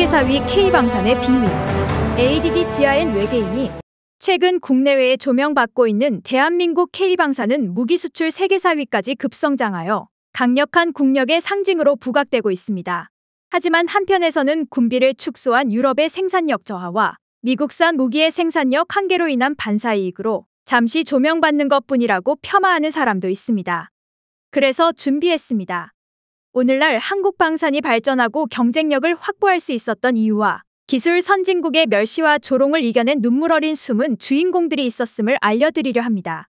세계사위 K방산의 비밀 ADD 지하엔 외계인이 최근 국내외에 조명받고 있는 대한민국 K방산은 무기 수출 세계사위까지 급성장하여 강력한 국력의 상징으로 부각되고 있습니다. 하지만 한편에서는 군비를 축소한 유럽의 생산력 저하와 미국산 무기의 생산력 한계로 인한 반사이익으로 잠시 조명받는 것뿐이라고 폄하하는 사람도 있습니다. 그래서 준비했습니다. 오늘날 한국 방산이 발전하고 경쟁력을 확보할 수 있었던 이유와 기술 선진국의 멸시와 조롱을 이겨낸 눈물 어린 숨은 주인공들이 있었음을 알려드리려 합니다.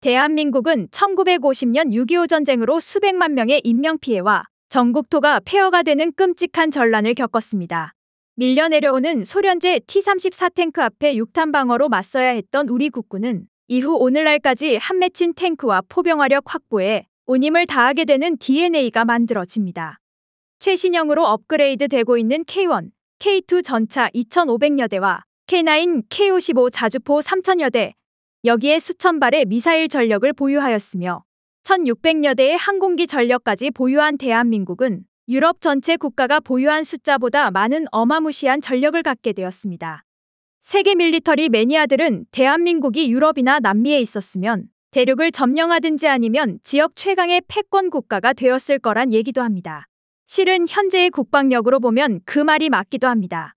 대한민국은 1950년 6.25 전쟁으로 수백만 명의 인명피해와 전국토가 폐허가 되는 끔찍한 전란을 겪었습니다. 밀려 내려오는 소련제 T-34 탱크 앞에 육탄 방어로 맞서야 했던 우리 국군은 이후 오늘날까지 한 맺힌 탱크와 포병화력 확보에 온임을 다하게 되는 DNA가 만들어집니다. 최신형으로 업그레이드 되고 있는 K1, K2 전차 2,500여 대와 K9, K55 자주포 3,000여 대, 여기에 수천 발의 미사일 전력을 보유하였으며 1,600여 대의 항공기 전력까지 보유한 대한민국은 유럽 전체 국가가 보유한 숫자보다 많은 어마무시한 전력을 갖게 되었습니다. 세계 밀리터리 매니아들은 대한민국이 유럽이나 남미에 있었으면 대륙을 점령하든지 아니면 지역 최강의 패권 국가가 되었을 거란 얘기도 합니다. 실은 현재의 국방력으로 보면 그 말이 맞기도 합니다.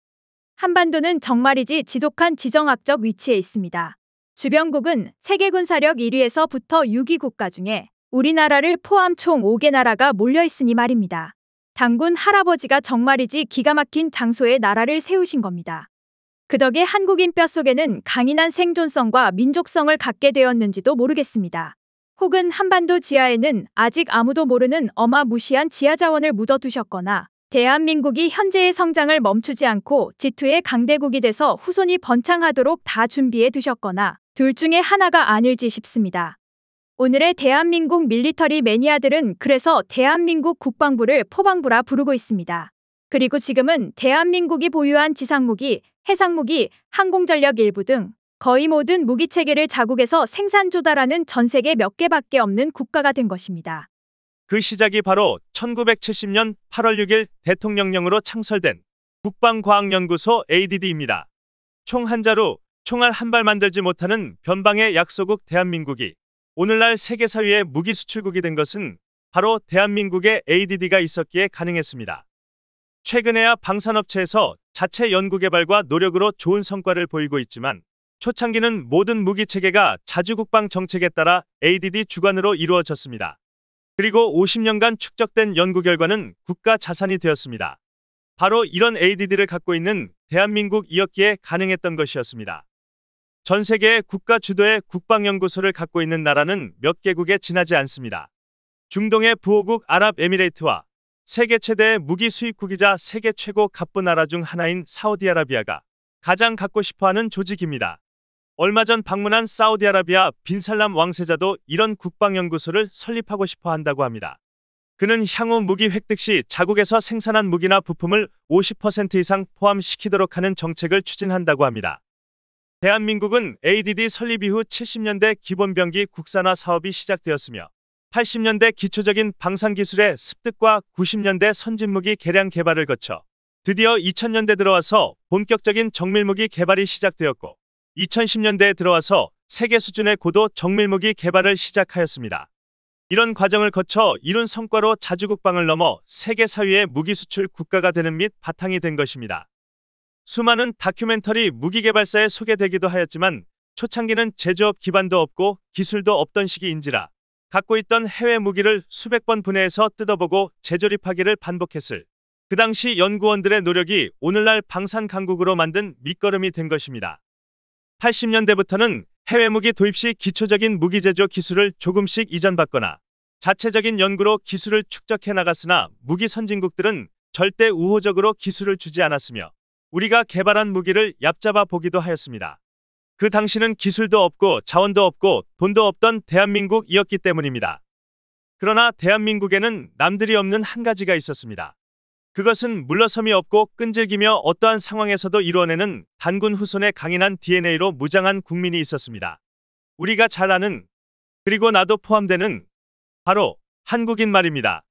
한반도는 정말이지 지독한 지정학적 위치에 있습니다. 주변국은 세계 군사력 1위에서부터 6위 국가 중에 우리나라를 포함 총 5개 나라가 몰려 있으니 말입니다. 당군 할아버지가 정말이지 기가 막힌 장소에 나라를 세우신 겁니다. 그 덕에 한국인 뼛속에는 강인한 생존성과 민족성을 갖게 되었는지도 모르겠습니다. 혹은 한반도 지하에는 아직 아무도 모르는 어마무시한 지하자원을 묻어두셨거나 대한민국이 현재의 성장을 멈추지 않고 지투의 강대국이 돼서 후손이 번창하도록 다 준비해 두셨거나 둘 중에 하나가 아닐지 싶습니다. 오늘의 대한민국 밀리터리 매니아들은 그래서 대한민국 국방부를 포방부라 부르고 있습니다. 그리고 지금은 대한민국이 보유한 지상무기 해상무기, 항공전력 일부 등 거의 모든 무기 체계를 자국에서 생산 조달하는 전 세계 몇 개밖에 없는 국가가 된 것입니다. 그 시작이 바로 1970년 8월 6일 대통령령으로 창설된 국방과학연구소 ADD입니다. 총 한자로 총알 한 발 만들지 못하는 변방의 약소국 대한민국이 오늘날 세계사회의 무기 수출국이 된 것은 바로 대한민국의 ADD가 있었기에 가능했습니다. 최근에야 방산업체에서 자체 연구개발과 노력으로 좋은 성과를 보이고 있지만 초창기는 모든 무기 체계가 자주 국방 정책에 따라 ADD 주관으로 이루어졌습니다. 그리고 50년간 축적된 연구 결과는 국가 자산이 되었습니다. 바로 이런 ADD를 갖고 있는 대한민국 이었기에 가능했던 것이었습니다. 전 세계의 국가 주도의 국방연구소를 갖고 있는 나라는 몇 개국에 지나지 않습니다. 중동의 부호국 아랍에미레이트와 세계 최대 무기 수입국이자 세계 최고 갑부 나라 중 하나인 사우디아라비아가 가장 갖고 싶어하는 조직입니다. 얼마 전 방문한 사우디아라비아 빈살람 왕세자도 이런 국방연구소를 설립하고 싶어 한다고 합니다. 그는 향후 무기 획득 시 자국에서 생산한 무기나 부품을 50% 이상 포함시키도록 하는 정책을 추진한다고 합니다. 대한민국은 ADD 설립 이후 70년대 기본병기 국산화 사업이 시작되었으며 80년대 기초적인 방산 기술의 습득과 90년대 선진무기 개량 개발을 거쳐 드디어 2000년대 들어와서 본격적인 정밀무기 개발이 시작되었고 2010년대에 들어와서 세계 수준의 고도 정밀무기 개발을 시작하였습니다. 이런 과정을 거쳐 이룬 성과로 자주국방을 넘어 세계 사위의 무기 수출 국가가 되는 및 바탕이 된 것입니다. 수많은 다큐멘터리 무기 개발사에 소개되기도 하였지만 초창기는 제조업 기반도 없고 기술도 없던 시기인지라 갖고 있던 해외 무기를 수백 번 분해해서 뜯어보고 재조립하기를 반복했을 그 당시 연구원들의 노력이 오늘날 방산 강국으로 만든 밑거름이 된 것입니다. 80년대부터는 해외 무기 도입 시 기초적인 무기 제조 기술을 조금씩 이전받거나 자체적인 연구로 기술을 축적해 나갔으나 무기 선진국들은 절대 우호적으로 기술을 주지 않았으며 우리가 개발한 무기를 얕잡아 보기도 하였습니다. 그 당시는 기술도 없고 자원도 없고 돈도 없던 대한민국이었기 때문입니다. 그러나 대한민국에는 남들이 없는 한 가지가 있었습니다. 그것은 물러섬이 없고 끈질기며 어떠한 상황에서도 이루어내는 단군 후손의 강인한 DNA로 무장한 국민이 있었습니다. 우리가 잘 아는 그리고 나도 포함되는 바로 한국인 말입니다.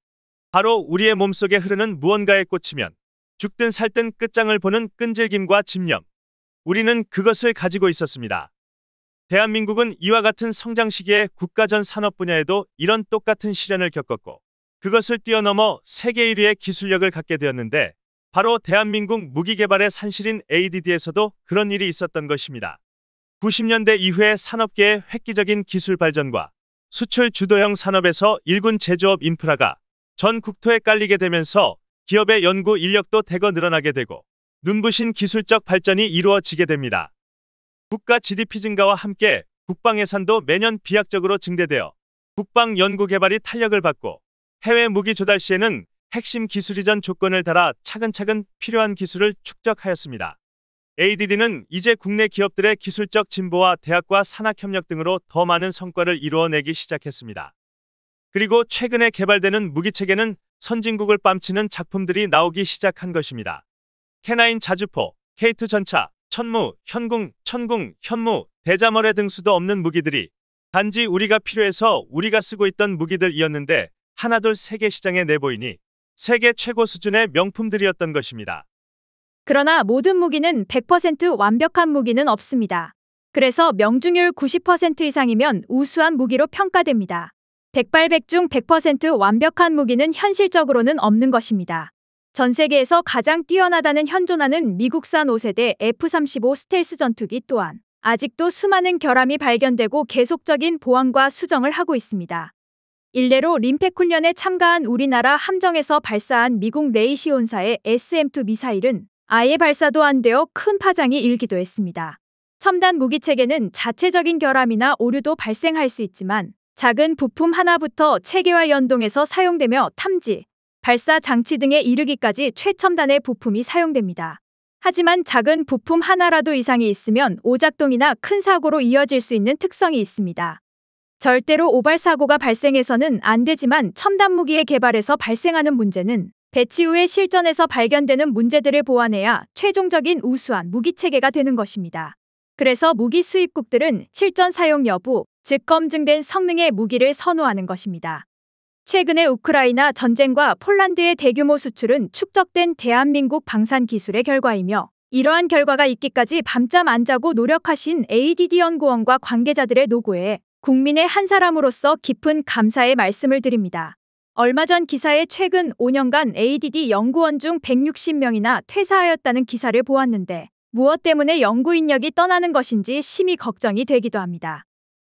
바로 우리의 몸속에 흐르는 무언가에 꽂히면 죽든 살든 끝장을 보는 끈질김과 집념, 우리는 그것을 가지고 있었습니다. 대한민국은 이와 같은 성장 시기에 국가전 산업 분야에도 이런 똑같은 시련을 겪었고 그것을 뛰어넘어 세계 1위의 기술력을 갖게 되었는데 바로 대한민국 무기개발의 산실인 ADD에서도 그런 일이 있었던 것입니다. 90년대 이후의 산업계의 획기적인 기술 발전과 수출 주도형 산업에서 일군 제조업 인프라가 전 국토에 깔리게 되면서 기업의 연구 인력도 대거 늘어나게 되고 눈부신 기술적 발전이 이루어지게 됩니다. 국가 GDP 증가와 함께 국방 예산도 매년 비약적으로 증대되어 국방 연구 개발이 탄력을 받고 해외 무기 조달 시에는 핵심 기술 이전 조건을 달아 차근차근 필요한 기술을 축적하였습니다. ADD는 이제 국내 기업들의 기술적 진보와 대학과 산학협력 등으로 더 많은 성과를 이루어내기 시작했습니다. 그리고 최근에 개발되는 무기체계는 선진국을 뺨치는 작품들이 나오기 시작한 것입니다. 캐나인 자주포, 케이트 전차, 천무, 현궁, 천궁, 현무, 대자머래 등 수도 없는 무기들이 단지 우리가 필요해서 우리가 쓰고 있던 무기들이었는데 하나둘 세계 시장에 내보이니 세계 최고 수준의 명품들이었던 것입니다. 그러나 모든 무기는 100% 완벽한 무기는 없습니다. 그래서 명중률 90% 이상이면 우수한 무기로 평가됩니다. 백발백중 100% 완벽한 무기는 현실적으로는 없는 것입니다. 전 세계에서 가장 뛰어나다는 현존하는 미국산 5세대 F-35 스텔스 전투기 또한 아직도 수많은 결함이 발견되고 계속적인 보완과 수정을 하고 있습니다. 일례로 림팩 훈련에 참가한 우리나라 함정에서 발사한 미국 레이시온사의 SM2 미사일은 아예 발사도 안 되어 큰 파장이 일기도 했습니다. 첨단 무기 체계는 자체적인 결함이나 오류도 발생할 수 있지만 작은 부품 하나부터 체계와 연동해서 사용되며 탐지, 발사 장치 등에 이르기까지 최첨단의 부품이 사용됩니다. 하지만 작은 부품 하나라도 이상이 있으면 오작동이나 큰 사고로 이어질 수 있는 특성이 있습니다. 절대로 오발 사고가 발생해서는 안 되지만 첨단 무기의 개발에서 발생하는 문제는 배치 후에 실전에서 발견되는 문제들을 보완해야 최종적인 우수한 무기 체계가 되는 것입니다. 그래서 무기 수입국들은 실전 사용 여부, 즉 검증된 성능의 무기를 선호하는 것입니다. 최근의 우크라이나 전쟁과 폴란드의 대규모 수출은 축적된 대한민국 방산 기술의 결과이며 이러한 결과가 있기까지 밤잠 안 자고 노력하신 ADD 연구원과 관계자들의 노고에 국민의 한 사람으로서 깊은 감사의 말씀을 드립니다. 얼마 전 기사에 최근 5년간 ADD 연구원 중 160명이나 퇴사하였다는 기사를 보았는데 무엇 때문에 연구 인력이 떠나는 것인지 심히 걱정이 되기도 합니다.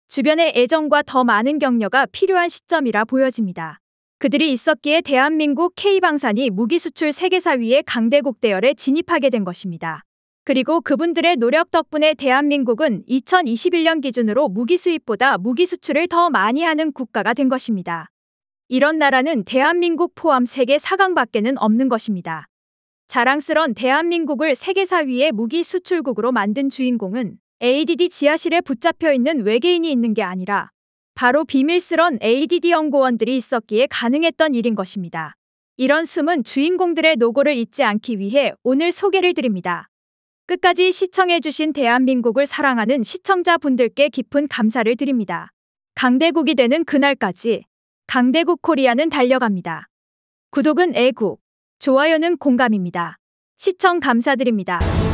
주변의 애정과 더 많은 격려가 필요한 시점이라 보여집니다. 그들이 있었기에 대한민국 K방산이 무기수출 세계사 위의 강대국 대열에 진입하게 된 것입니다. 그리고 그분들의 노력 덕분에 대한민국은 2021년 기준으로 무기 수입보다 무기 수출을 더 많이 하는 국가가 된 것입니다. 이런 나라는 대한민국 포함 세계 4강 밖에는 없는 것입니다. 자랑스런 대한민국을 세계사 위의 무기 수출국으로 만든 주인공은 ADD 지하실에 붙잡혀 있는 외계인이 있는 게 아니라 바로 비밀스런 ADD 연구원들이 있었기에 가능했던 일인 것입니다. 이런 숨은 주인공들의 노고를 잊지 않기 위해 오늘 소개를 드립니다. 끝까지 시청해주신 대한민국을 사랑하는 시청자분들께 깊은 감사를 드립니다. 강대국이 되는 그날까지 강대국 코리아는 달려갑니다. 구독은 애국, 좋아요는 공감입니다. 시청 감사드립니다.